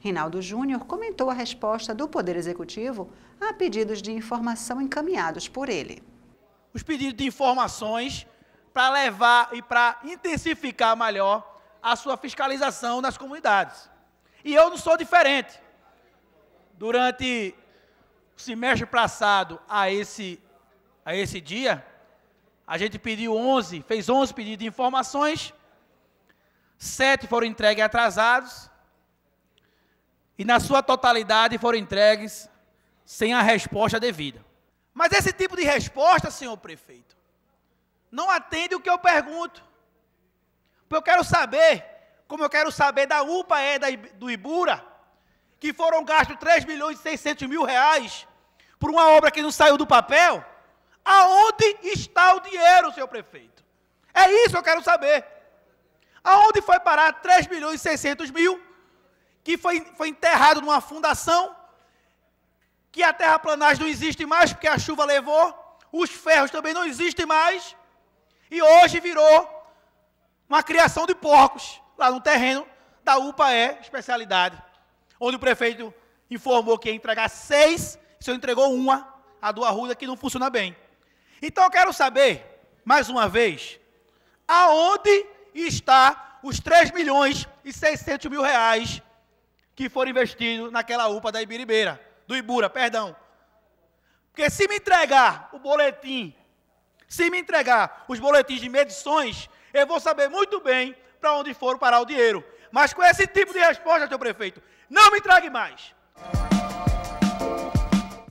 Reinaldo Júnior comentou a resposta do Poder Executivo a pedidos de informação encaminhados por ele. Os pedidos de informações para levar e para intensificar melhor a sua fiscalização nas comunidades. E eu não sou diferente. Durante o semestre passado a esse, a esse dia, a gente pediu 11, fez 11 pedidos de informações, sete foram entregues atrasados, e na sua totalidade foram entregues sem a resposta devida. Mas esse tipo de resposta, senhor prefeito, não atende o que eu pergunto. Porque eu quero saber, como eu quero saber da UPA e é, da, do Ibura, que foram gastos 3 milhões e 600 mil reais por uma obra que não saiu do papel, aonde está o dinheiro, senhor prefeito? É isso que eu quero saber. Aonde foi parar 3 milhões e 600 mil que foi, foi enterrado numa fundação, que a terraplanagem não existe mais porque a chuva levou, os ferros também não existem mais, e hoje virou uma criação de porcos lá no terreno da UPA é especialidade, onde o prefeito informou que ia entregar seis, só entregou uma, a do Arruda, que não funciona bem. Então eu quero saber, mais uma vez, aonde está os 3 milhões e 600 mil reais que foram investidos naquela UPA da Ibiribeira, do Ibura, perdão. Porque se me entregar o boletim, se me entregar os boletins de medições, eu vou saber muito bem para onde foram parar o dinheiro. Mas com esse tipo de resposta, seu prefeito, não me entregue mais.